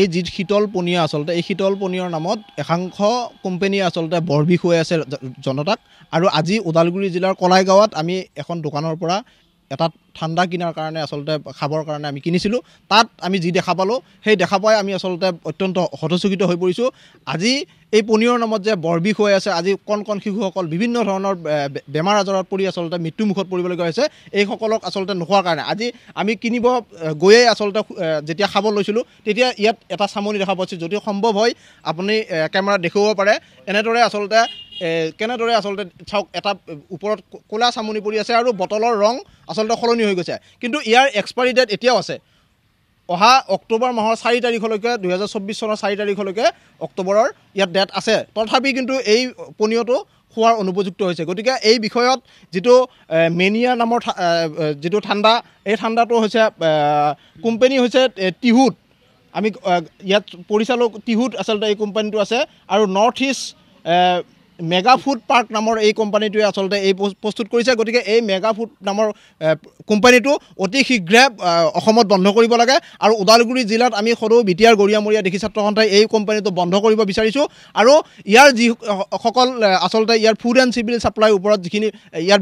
এই যি শীতল পনীয়া আচলতে এই শীতল পনীয়ৰ নামত একাংশ কোম্পেনীয়ে আচলতে বৰ বিষ হৈ আছে জনতাক আৰু আজি ওদালগুৰি জিলাৰ কলাইগাঁৱত আমি এখন দোকানৰ পৰা এটা ঠাণ্ডা কিনাৰ কাৰণে আচলতে খাবৰ কাৰণে আমি কিনিছিলোঁ তাত আমি যি দেখা পালোঁ সেই দেখা পাই আমি আচলতে অত্যন্ত হতচকিত হৈ পৰিছোঁ আজি এই পনীৰৰ নামত যে বৰবিষ হৈ আছে আজি কণ কণ শিশুসকল বিভিন্ন ধৰণৰ বেমাৰ আজাৰত পৰি আচলতে মৃত্যুমুখত পৰিবলগীয়া হৈছে এইসকলক আচলতে নোখোৱাৰ কাৰণে আজি আমি কিনিব গৈয়ে আচলতে যেতিয়া খাব লৈছিলোঁ তেতিয়া ইয়াত এটা চামনি দেখা পাইছোঁ যদি সম্ভৱ হয় আপুনি কেমেৰাত দেখুৱাব পাৰে এনেদৰে আচলতে কেনেদৰে আচলতে চাওক এটা ওপৰত ক'লা চামনি পৰি আছে আৰু বটলৰ ৰং আচলতে সলনি হৈ গৈছে কিন্তু ইয়াৰ এক্সপাইৰী ডেট এতিয়াও আছে অহা অক্টোবৰ মাহৰ চাৰি তাৰিখলৈকে দুহেজাৰ চৌব্বিছ চনৰ চাৰি তাৰিখলৈকে অক্টোবৰৰ ইয়াত ডেট আছে তথাপি কিন্তু এই পনীয়টো খোৱাৰ অনুপযুক্ত হৈছে গতিকে এই বিষয়ত যিটো মেনিয়া নামৰ যিটো ঠাণ্ডা এই ঠাণ্ডাটো হৈছে কোম্পেনী হৈছে টিহুত আমি ইয়াত পৰিচালক টিহুত আচলতে এই কোম্পানীটো আছে আৰু North East Mega Food Park নামৰ এই কোম্পানীটোৱে আচলতে এই প্ৰস্তুত কৰিছে গতিকে এই মেগা ফুড নামৰ কোম্পানীটো অতি শীঘ্ৰে অসমত বন্ধ কৰিব লাগে আৰু ওদালগুৰি জিলাত আমি সৰু বি টি আৰ গৰিয়ামৰীয়া দেখি ছাত্ৰ সন্থাই এই কোম্পানীটো বন্ধ কৰিব বিচাৰিছোঁ আৰু ইয়াৰ যিসকল আচলতে ইয়াৰ ফুড এণ্ড চিভিল ছাপ্লাইৰ ওপৰত যিখিনি ইয়াৰ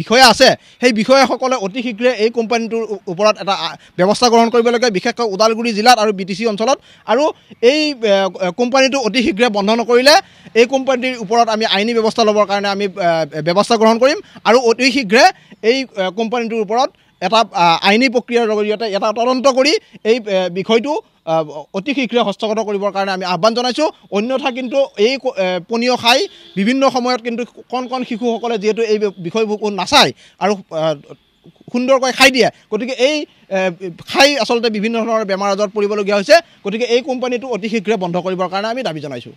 বিষয়া আছে সেই বিষয়াসকলে অতি শীঘ্ৰে এই কোম্পানীটোৰ ওপৰত এটা ব্যৱস্থা গ্ৰহণ কৰিব লাগে বিশেষকৈ ওদালগুৰি জিলাত আৰু বি টি চি অঞ্চলত আৰু এই কোম্পানীটো অতি শীঘ্ৰে বন্ধ নকৰিলে এই কোম্পানীটো কোম্পানীৰ ওপৰত আমি আইনী ব্যৱস্থা ল'বৰ কাৰণে আমি ব্যৱস্থা গ্ৰহণ কৰিম আৰু অতি শীঘ্ৰে এই কোম্পানীটোৰ ওপৰত এটা আইনী প্ৰক্ৰিয়াৰ জৰিয়তে এটা তদন্ত কৰি এই বিষয়টো অতি শীঘ্ৰে হস্তগত কৰিবৰ কাৰণে আমি আহ্বান জনাইছোঁ অন্যথা কিন্তু এই পনীয় খাই বিভিন্ন সময়ত কিন্তু কণ কণ শিশুসকলে যিহেতু এই বিষয়বোৰ নাচায় আৰু সুন্দৰকৈ খাই দিয়ে গতিকে এই খাই আচলতে বিভিন্ন ধৰণৰ বেমাৰ আজাৰত পৰিবলগীয়া হৈছে গতিকে এই কোম্পানীটো অতি শীঘ্ৰে বন্ধ কৰিবৰ কাৰণে আমি দাবী জনাইছোঁ